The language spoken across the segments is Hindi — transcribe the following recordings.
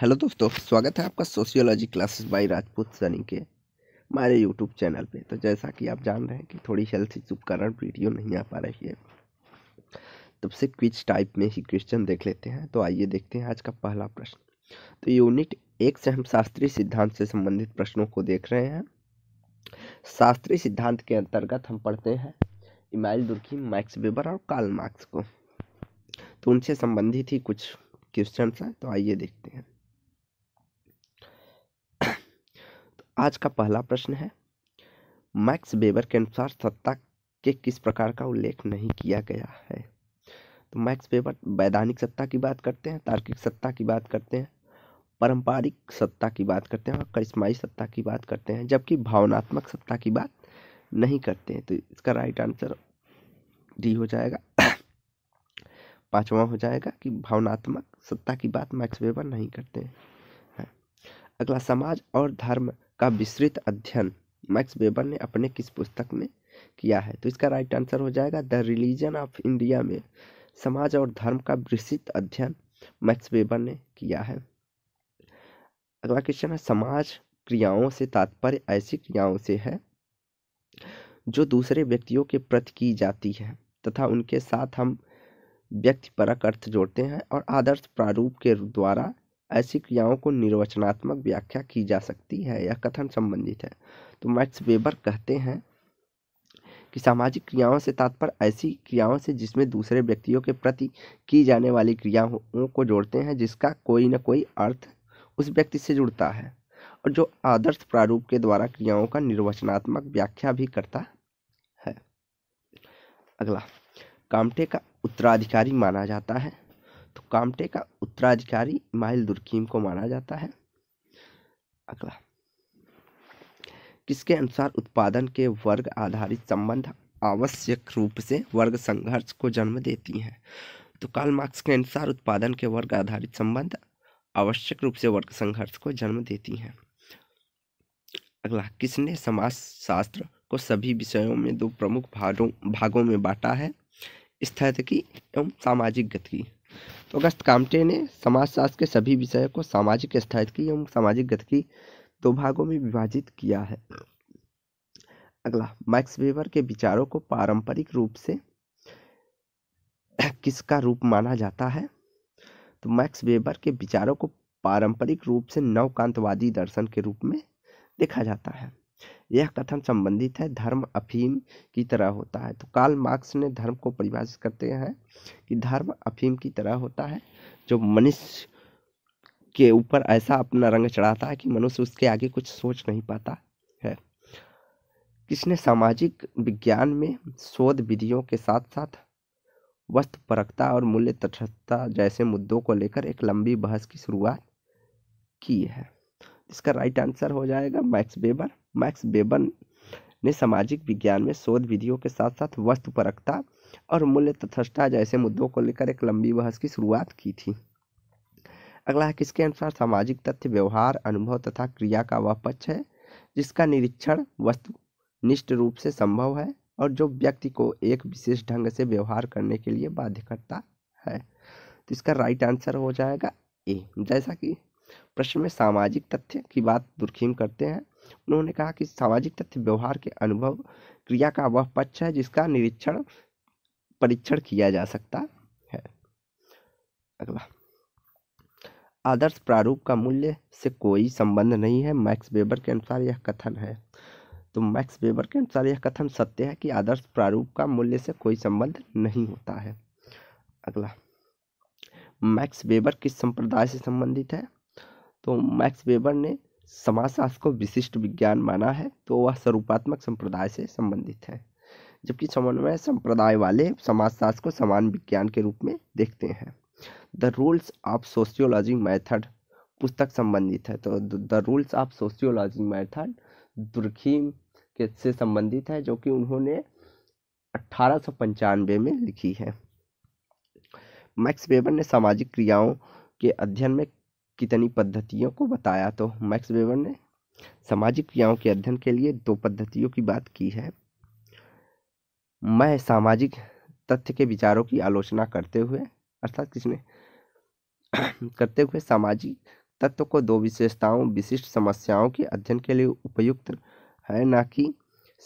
हेलो दोस्तों स्वागत है आपका sociology classes by Rajput Sunny के हमारे यूट्यूब चैनल पे तो जैसा कि आप जान रहे हैं कि थोड़ी हेल्थ इशू कारण वीडियो नहीं आ पा रही है तब से क्विज टाइप में ही क्वेश्चन देख लेते हैं तो आइए देखते हैं आज का पहला प्रश्न तो यूनिट एक से हम शास्त्रीय सिद्धांत से संबंधित प्रश्नों को देख रहे हैं शास्त्रीय सिद्धांत के अंतर्गत हम पढ़ते हैं इमाइल दुर्खी मैक्स वेबर और कार्ल मार्क्स को तो उनसे संबंधित ही कुछ क्वेश्चन हैं तो आइए देखते हैं आज का पहला प्रश्न है मैक्स वेबर के अनुसार सत्ता के किस प्रकार का उल्लेख नहीं किया गया है तो मैक्स वेबर वैधानिक सत्ता की बात करते हैं तार्किक सत्ता की बात करते हैं पारंपरिक सत्ता की बात करते हैं और करिश्माई सत्ता की बात करते हैं जबकि भावनात्मक सत्ता की बात नहीं करते हैं तो इसका राइट आंसर डी हो जाएगा पांचवा हो जाएगा कि भावनात्मक सत्ता की बात मैक्स वेबर नहीं करते हैं अगला समाज और धर्म का विस्तृत अध्ययन मैक्स वेबर ने अपने किस पुस्तक में किया है तो इसका राइट आंसर हो जाएगा द रिलीजन ऑफ इंडिया में समाज और धर्म का विस्तृत अध्ययन मैक्स वेबर ने किया है अगला क्वेश्चन है समाज क्रियाओं से तात्पर्य ऐसी क्रियाओं से है जो दूसरे व्यक्तियों के प्रति की जाती है तथा उनके साथ हम व्यक्ति परक अर्थ जोड़ते हैं और आदर्श प्रारूप के द्वारा ऐसी क्रियाओं को निर्वचनात्मक व्याख्या की जा सकती है या कथन संबंधित है तो मैक्स वेबर कहते हैं कि सामाजिक क्रियाओं से तात्पर्य ऐसी क्रियाओं से जिसमें दूसरे व्यक्तियों के प्रति की जाने वाली क्रियाओं को जोड़ते हैं जिसका कोई ना कोई अर्थ उस व्यक्ति से जुड़ता है और जो आदर्श प्रारूप के द्वारा क्रियाओं का निर्वचनात्मक व्याख्या भी करता है अगला कामटे का उत्तराधिकारी माना जाता है कामटे का उत्तराधिकारी माहिल दुर्कीम को माना जाता है अगला किसके अनुसार उत्पादन के वर्ग आधारित संबंध आवश्यक रूप से वर्ग संघर्ष को जन्म देती हैं तो कार्ल मार्क्स के अनुसार उत्पादन के वर्ग आधारित संबंध आवश्यक रूप से वर्ग संघर्ष को जन्म देती हैं अगला किसने समाज शास्त्र को सभी विषयों में दो प्रमुख भागों भागों में बांटा है स्थैतिकी एवं सामाजिक गति अगस्त कामटे ने समाजशास्त्र के सभी विषयों को सामाजिक की एवं सामाजिक गति की दो भागों में विभाजित किया है अगला मैक्स वेबर के विचारों को पारंपरिक रूप से किसका रूप माना जाता है तो मैक्स वेबर के विचारों को पारंपरिक रूप से नवकांतवादी दर्शन के रूप में देखा जाता है यह कथन संबंधित है धर्म अफीम की तरह होता है तो काल मार्क्स ने धर्म को परिभाषित करते हैं कि धर्म अफीम की तरह होता है जो मनुष्य के ऊपर ऐसा अपना रंग चढ़ाता है कि मनुष्य उसके आगे कुछ सोच नहीं पाता है किसने सामाजिक विज्ञान में शोध विधियों के साथ साथ वस्त्र परखता और मूल्य तटस्थता जैसे मुद्दों को लेकर एक लंबी बहस की शुरुआत की है इसका राइट आंसर हो जाएगा मैक्स बेबर मैक्स बेबर ने सामाजिक विज्ञान में शोध विधियों के साथ साथ वस्तु परखता और मूल्य तथस्टा जैसे मुद्दों को लेकर एक लंबी बहस की शुरुआत की थी अगला है किसके अनुसार सामाजिक तथ्य व्यवहार अनुभव तथा क्रिया का वह पक्ष है जिसका निरीक्षण वस्तु निष्ठ रूप से संभव है और जो व्यक्ति को एक विशेष ढंग से व्यवहार करने के लिए बाध्य करता है तो इसका राइट आंसर हो जाएगा ए जैसा कि प्रश्न में सामाजिक तथ्य की बात दुर्खीम करते हैं उन्होंने कहा कि सामाजिक तथ्य व्यवहार के अनुभव क्रिया का वह पक्ष है जिसका निरीक्षण परीक्षण किया जा सकता है अगला आदर्श प्रारूप का मूल्य से कोई संबंध नहीं है मैक्स वेबर के अनुसार यह कथन है तो मैक्स वेबर के अनुसार यह कथन सत्य है कि आदर्श प्रारूप का मूल्य से कोई संबंध नहीं होता है अगला मैक्स वेबर किस संप्रदाय से संबंधित है तो मैक्स वेबर ने समाजशास्त्र को विशिष्ट विज्ञान माना है तो वह स्वरूपात्मक संप्रदाय से संबंधित है जबकि समन्वय संप्रदाय वाले समाजशास्त्र को समान विज्ञान के रूप में देखते हैं the rules of sociology method पुस्तक संबंधित है तो the rules of sociology method Durkheim के से संबंधित है जो कि उन्होंने अट्ठारह में लिखी है मैक्स वेबर ने सामाजिक क्रियाओं के अध्ययन में कितनी पद्धतियों को बताया तो मैक्स वेवर ने सामाजिक क्रियाओं के अध्ययन के लिए दो पद्धतियों की बात की है मैं सामाजिक तथ्य के विचारों की आलोचना करते हुए अर्थात किसने करते हुए सामाजिक तत्व को दो विशेषताओं विशिष्ट समस्याओं के अध्ययन के लिए उपयुक्त है ना कि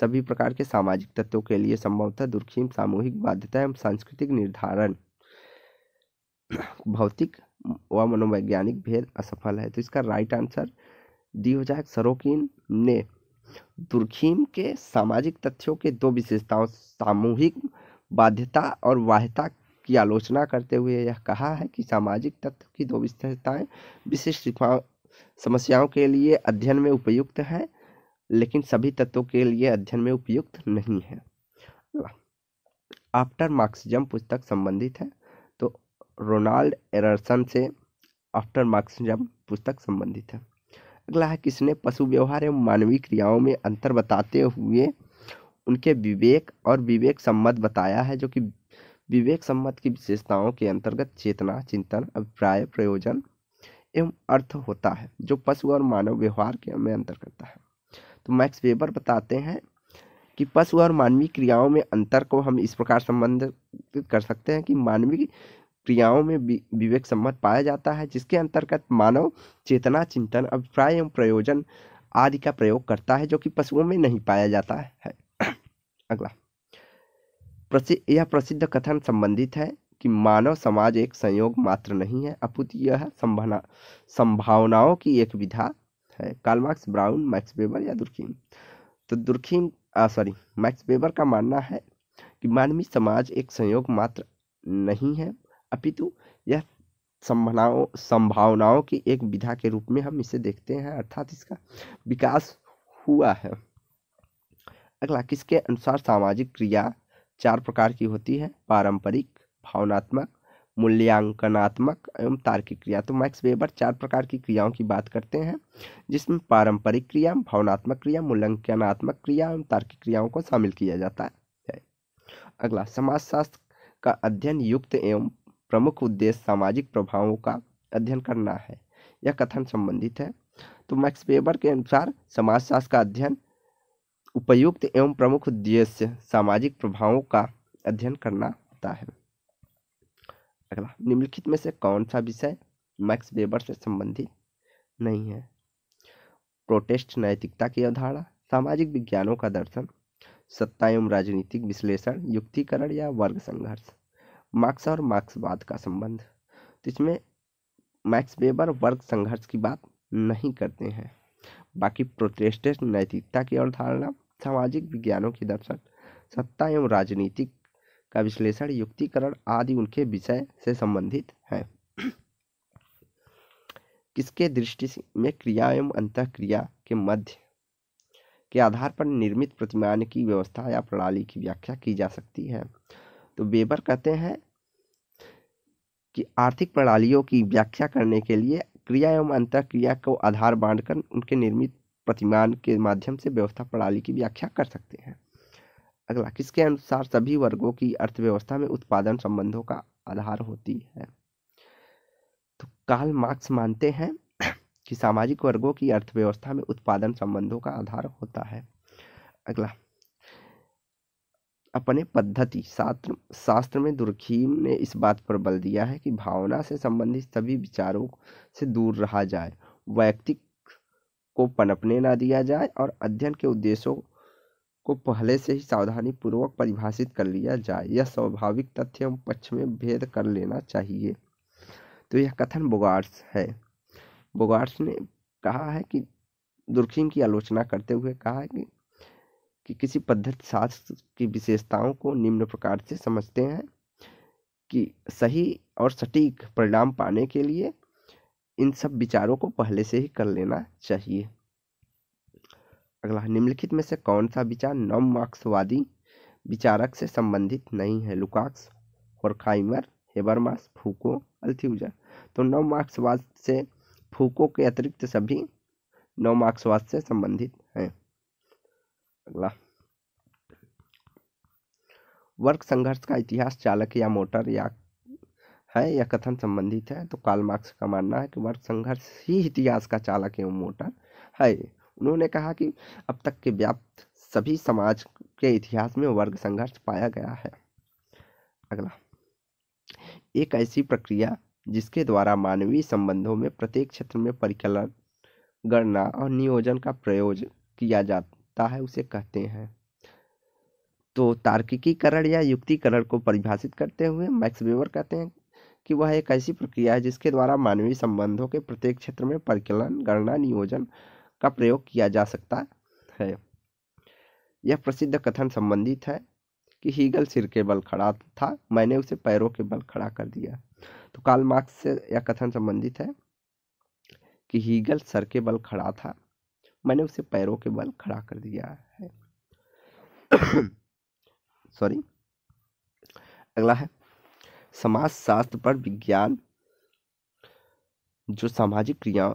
सभी प्रकार के सामाजिक तत्वों के लिए संभवतः दुर्खीम सामूहिक बाध्यता एवं सांस्कृतिक निर्धारण भौतिक व मनोवैज्ञानिक भेद असफल है तो इसका राइट आंसर डी हो जाए सरोकिन ने दुर्खीम के सामाजिक तथ्यों के दो विशेषताओं सामूहिक बाध्यता और वाह्यता की आलोचना करते हुए यह कहा है कि सामाजिक तत्व की दो विशेषताएं विशेष समस्याओं के लिए अध्ययन में उपयुक्त है लेकिन सभी तत्वों के लिए अध्ययन में उपयुक्त नहीं है आफ्टर मार्क्सिज्म पुस्तक संबंधित है रोनाल्ड एरसन से आफ्टर मार्क्स पुस्तक संबंधित है अगला है किसने पशु व्यवहार एवं मानवीय क्रियाओं में अंतर बताते हुए उनके विवेक और विवेक सम्मत बताया है जो कि विवेक सम्मत की विशेषताओं के अंतर्गत चेतना चिंतन अभिप्राय प्रयोजन एवं अर्थ होता है जो पशु और मानव व्यवहार के में अंतर करता है तो मैक्स वेबर बताते हैं कि पशु और मानवीय क्रियाओं में अंतर को हम इस प्रकार संबंधित कर सकते हैं कि मानवीय क्रियाओं में विवेक सम्मत पाया जाता है जिसके अंतर्गत मानव चेतना चिंतन अभिप्राय एवं प्रयोजन आदि का प्रयोग करता है जो कि पशुओं में नहीं पाया जाता है अगला प्रसिद्ध यह प्रसिद्ध कथन संबंधित है कि मानव समाज एक संयोग मात्र नहीं है अपुत यह संभावना संभावनाओं की एक विधा है कार्लमार्क्स ब्राउन मैक्स वेबर या दुर्खीम तो दुर्खीम सॉरी मैक्स वेबर का मानना है कि मानवीय समाज एक संयोग मात्र नहीं है अपितु यह संभावनाओं संभावनाओं की एक विधा के रूप में हम इसे देखते हैं अर्थात इसका विकास हुआ है अगला किसके अनुसार सामाजिक क्रिया चार प्रकार की होती है पारंपरिक भावनात्मक मूल्यांकनात्मक एवं तार्किक क्रिया तो मैक्स वेबर चार प्रकार की क्रियाओं की बात करते हैं जिसमें पारंपरिक क्रिया भावनात्मक क्रिया मूल्यांकनात्मक क्रिया एवं तार्किक क्रियाओं को शामिल किया जाता है अगला समाजशास्त्र का अध्ययन युक्त एवं प्रमुख उद्देश्य सामाजिक प्रभावों का अध्ययन करना है यह कथन संबंधित है तो मैक्स वेबर के अनुसार समाजशास्त्र का अध्ययन उपयुक्त एवं प्रमुख उद्देश्य सामाजिक प्रभावों का अध्ययन करना होता है अगला निम्नलिखित में से कौन सा विषय मैक्स वेबर से संबंधित नहीं है प्रोटेस्ट नैतिकता की अवधारणा सामाजिक विज्ञानों का दर्शन सत्ता एवं राजनीतिक विश्लेषण युक्तिकरण या वर्ग संघर्ष मार्क्स और मार्क्सवाद का संबंध तो इसमें मैक्स वेबर वर्ग संघर्ष की बात नहीं करते हैं बाकी प्रोटेस्ट नैतिकता की अवधारणा सामाजिक विज्ञानों की दर्शन सत्ता एवं राजनीतिक का विश्लेषण युक्तिकरण आदि उनके विषय से संबंधित है किसके दृष्टि में क्रिया एवं अंत क्रिया के मध्य के आधार पर निर्मित प्रतिमान की व्यवस्था या प्रणाली की व्याख्या की जा सकती है तो बेबर कहते हैं कि आर्थिक प्रणालियों की व्याख्या करने के लिए क्रिया एवं क्रिया को आधार कर उनके निर्मित प्रतिमान के माध्यम से व्यवस्था प्रणाली की व्याख्या कर सकते हैं अगला किसके अनुसार सभी वर्गों की अर्थव्यवस्था में उत्पादन संबंधों का आधार होती है तो काल मार्क्स मानते हैं कि सामाजिक वर्गों की अर्थव्यवस्था में उत्पादन संबंधों का आधार होता है अगला अपने पद्धति शास्त्र शास्त्र में दुर्खीम ने इस बात पर बल दिया है कि भावना से संबंधित सभी विचारों से दूर रहा जाए वैयक्तिक को पनपने ना दिया जाए और अध्ययन के उद्देश्यों को पहले से ही सावधानी पूर्वक परिभाषित कर लिया जाए यह स्वाभाविक तथ्य एवं पक्ष में भेद कर लेना चाहिए तो यह कथन बोगार्स है बोगार्स ने कहा है कि दुर्खीम की आलोचना करते हुए कहा है कि कि किसी पद्धति शास्त्र की विशेषताओं को निम्न प्रकार से समझते हैं कि सही और सटीक परिणाम पाने के लिए इन सब विचारों को पहले से ही कर लेना चाहिए अगला निम्नलिखित में से कौन सा विचार नव मार्क्सवादी विचारक से संबंधित नहीं है लुकाक्स और हेबर हेबरमास फूको अल्थ्यूजर तो नव मार्क्सवाद से फूको के अतिरिक्त सभी नव मार्क्सवाद से संबंधित अगला वर्ग संघर्ष का इतिहास चालक या मोटर या है या कथन संबंधित है तो काल मार्क्स का मानना है कि वर्ग संघर्ष ही इतिहास का चालक एवं मोटर है उन्होंने कहा कि अब तक के व्याप्त सभी समाज के इतिहास में वर्ग संघर्ष पाया गया है अगला एक ऐसी प्रक्रिया जिसके द्वारा मानवीय संबंधों में प्रत्येक क्षेत्र में परिकलन गणना और नियोजन का प्रयोग किया जा होता है उसे कहते हैं तो तार्किकीकरण या युक्तिकरण को परिभाषित करते हुए मैक्स वेबर कहते हैं कि वह एक ऐसी प्रक्रिया है जिसके द्वारा मानवीय संबंधों के प्रत्येक क्षेत्र में परिकलन गणना नियोजन का प्रयोग किया जा सकता है यह प्रसिद्ध कथन संबंधित है कि हीगल सिर के बल खड़ा था मैंने उसे पैरों के बल खड़ा कर दिया तो काल मार्क्स से यह कथन संबंधित है कि हीगल सर के बल खड़ा था मैंने उसे पैरों के बल खड़ा कर दिया है सॉरी अगला है समाज शास्त्र पर विज्ञान जो सामाजिक क्रिया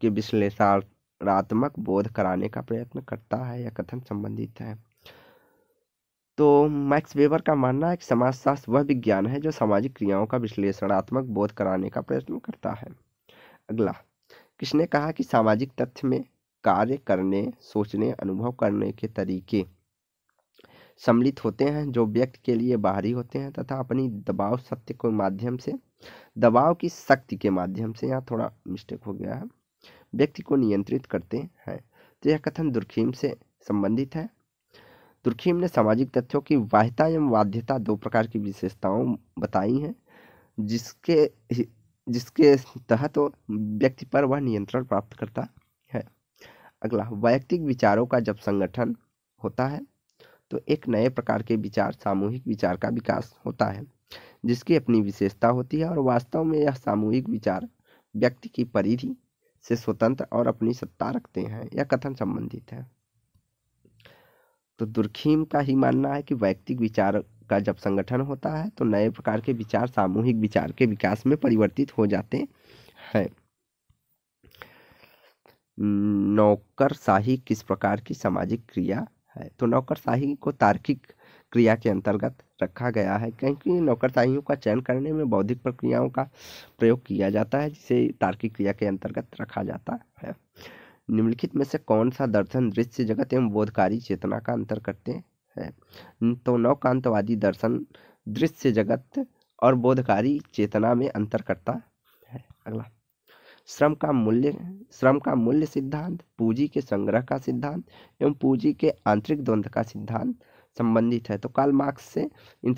के विश्लेषणात्मक बोध कराने का प्रयत्न करता है या कथन संबंधित है तो मैक्स वेबर का मानना है कि समाजशास्त्र वह विज्ञान है जो सामाजिक क्रियाओं का विश्लेषणात्मक बोध कराने का प्रयत्न करता है अगला किसने कहा कि सामाजिक तथ्य में कार्य करने सोचने अनुभव करने के तरीके सम्मिलित होते हैं जो व्यक्ति के लिए बाहरी होते हैं तथा अपनी दबाव सत्य के माध्यम से दबाव की शक्ति के माध्यम से यहाँ थोड़ा मिस्टेक हो गया है व्यक्ति को नियंत्रित करते हैं तो यह कथन दुर्खीम से संबंधित है दुर्खीम ने सामाजिक तथ्यों की वाहिता एवं वाध्यता दो प्रकार की विशेषताओं बताई हैं जिसके जिसके तहत तो व्यक्ति पर वह नियंत्रण प्राप्त करता है अगला वैयक्तिक विचारों का जब संगठन होता है तो एक नए प्रकार के विचार सामूहिक विचार का विकास होता है जिसकी अपनी विशेषता होती है और वास्तव में यह सामूहिक विचार व्यक्ति की परिधि से स्वतंत्र और अपनी सत्ता रखते हैं यह कथन संबंधित है तो दुर्खीम का ही मानना है कि वैयक्तिक विचार का जब संगठन होता है तो नए प्रकार के विचार सामूहिक विचार के विकास में परिवर्तित हो जाते हैं हम्म, नौकरशाही किस प्रकार की सामाजिक क्रिया है तो नौकरशाही को तार्किक क्रिया के अंतर्गत रखा गया है क्योंकि नौकरशाहियों का चयन करने में बौद्धिक प्रक्रियाओं का प्रयोग किया जाता है जिसे तार्किक क्रिया के अंतर्गत रखा जाता है निम्नलिखित में से कौन सा दर्शन दृश्य जगत एवं बोधकारी चेतना का अंतर करते है तो नौकांतवादी दर्शन दृश्य जगत और बोधकारी चेतना में अंतर करता है अगला श्रम का मूल्य श्रम का मूल्य सिद्धांत पूंजी के संग्रह का सिद्धांत एवं पूंजी के आंतरिक द्वंद्व का सिद्धांत संबंधित है तो काल मार्क्स से इन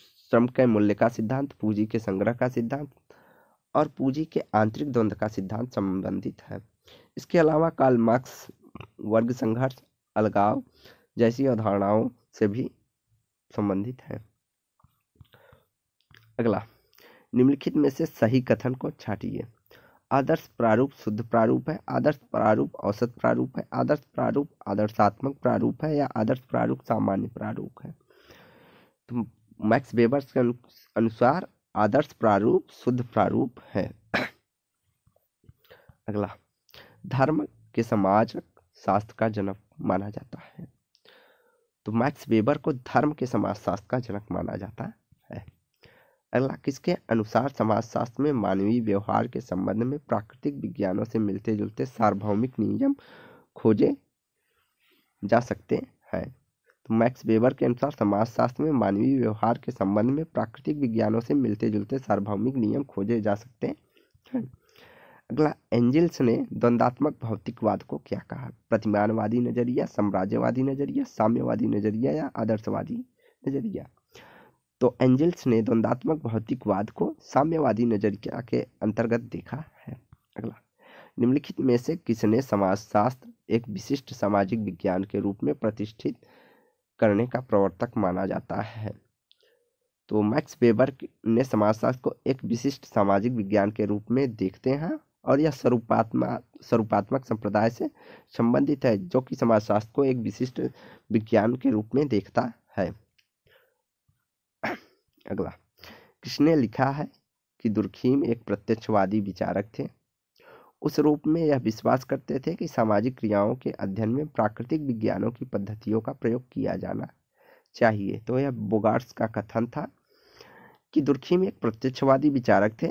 श्रम के मूल्य का सिद्धांत पूंजी के संग्रह का सिद्धांत और पूंजी के आंतरिक द्वंद्व का सिद्धांत संबंधित है इसके अलावा काल मार्क्स वर्ग संघर्ष अलगाव जैसी अवधारणाओं से भी संबंधित है अगला निम्नलिखित में से सही कथन को छाटिए आदर्श प्रारूप शुद्ध प्रारूप है आदर्श प्रारूप औसत प्रारूप है आदर्श प्रारूप आदर्शात्मक प्रारूप है या आदर्श प्रारूप सामान्य प्रारूप है तो मैक्स वेबर्स के अनुसार आदर्श प्रारूप शुद्ध प्रारूप है अगला धर्म के समाज शास्त्र का जनक माना जाता है तो मैक्स वेबर को धर्म के समाजशास्त्र का जनक माना जाता है अगला किसके अनुसार समाजशास्त्र में मानवीय व्यवहार के संबंध में प्राकृतिक विज्ञानों से मिलते जुलते सार्वभौमिक नियम खोजे जा सकते हैं तो मैक्स वेबर के अनुसार समाजशास्त्र में मानवीय व्यवहार के संबंध में प्राकृतिक विज्ञानों से मिलते जुलते सार्वभौमिक नियम खोजे जा सकते हैं अगला एंजल्स ने द्वंदात्मक भौतिकवाद को क्या कहा प्रतिमानवादी नजरिया साम्राज्यवादी नजरिया साम्यवादी नजरिया या आदर्शवादी नजरिया तो एंजल्स ने द्वंदात्मक भौतिकवाद को साम्यवादी नजरिया के अंतर्गत देखा है अगला निम्नलिखित में से किसने समाजशास्त्र एक विशिष्ट सामाजिक विज्ञान के रूप में प्रतिष्ठित करने का प्रवर्तक माना जाता है तो मैक्स वेबर ने समाजशास्त्र को एक विशिष्ट सामाजिक विज्ञान के रूप में देखते हैं और यह स्वरूपात्मा स्वरूपात्मक संप्रदाय से संबंधित है जो कि समाजशास्त्र को एक विशिष्ट विज्ञान के रूप में देखता है अगला किसने लिखा है कि दुर्खीम एक प्रत्यक्षवादी विचारक थे उस रूप में यह विश्वास करते थे कि सामाजिक क्रियाओं के अध्ययन में प्राकृतिक विज्ञानों की पद्धतियों का प्रयोग किया जाना चाहिए तो यह बोगार्ड्स का कथन था कि दुर्खीम एक प्रत्यक्षवादी विचारक थे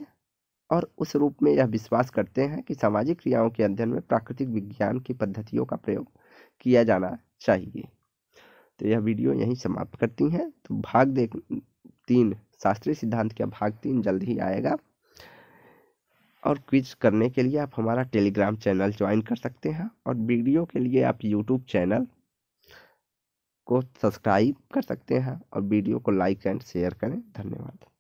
और उस रूप में यह विश्वास करते हैं कि सामाजिक क्रियाओं के अध्ययन में प्राकृतिक विज्ञान की पद्धतियों का प्रयोग किया जाना चाहिए तो यह वीडियो यहीं समाप्त करती हैं तो भाग देख तीन शास्त्रीय सिद्धांत का भाग तीन जल्द ही आएगा और क्विज करने के लिए आप हमारा टेलीग्राम चैनल ज्वाइन कर सकते हैं और वीडियो के लिए आप यूट्यूब चैनल को सब्सक्राइब कर सकते हैं और वीडियो को लाइक एंड शेयर करें धन्यवाद